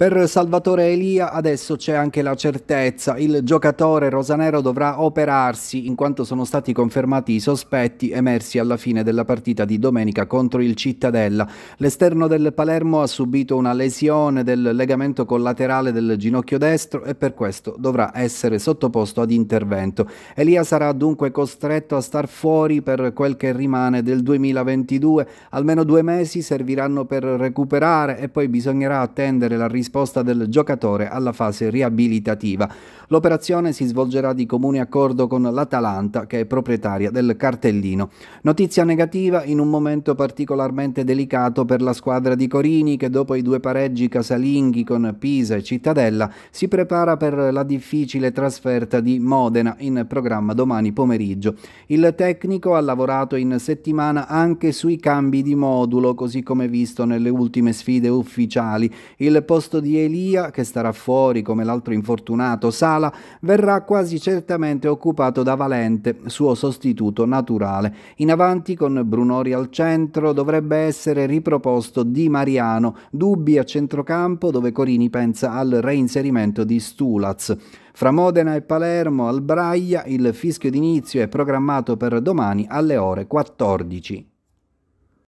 Per Salvatore Elia adesso c'è anche la certezza, il giocatore rosanero dovrà operarsi in quanto sono stati confermati i sospetti emersi alla fine della partita di domenica contro il Cittadella. L'esterno del Palermo ha subito una lesione del legamento collaterale del ginocchio destro e per questo dovrà essere sottoposto ad intervento. Elia sarà dunque costretto a star fuori per quel che rimane del 2022, almeno due mesi serviranno per recuperare e poi bisognerà attendere la risposta risposta del giocatore alla fase riabilitativa. L'operazione si svolgerà di comune accordo con l'Atalanta, che è proprietaria del cartellino. Notizia negativa in un momento particolarmente delicato per la squadra di Corini, che dopo i due pareggi casalinghi con Pisa e Cittadella si prepara per la difficile trasferta di Modena in programma domani pomeriggio. Il tecnico ha lavorato in settimana anche sui cambi di modulo, così come visto nelle ultime sfide ufficiali. Il posto di Elia, che starà fuori come l'altro infortunato Sala, verrà quasi certamente occupato da Valente, suo sostituto naturale. In avanti con Brunori al centro dovrebbe essere riproposto Di Mariano, dubbi a centrocampo dove Corini pensa al reinserimento di Stulaz. Fra Modena e Palermo al Braia il fischio d'inizio è programmato per domani alle ore 14.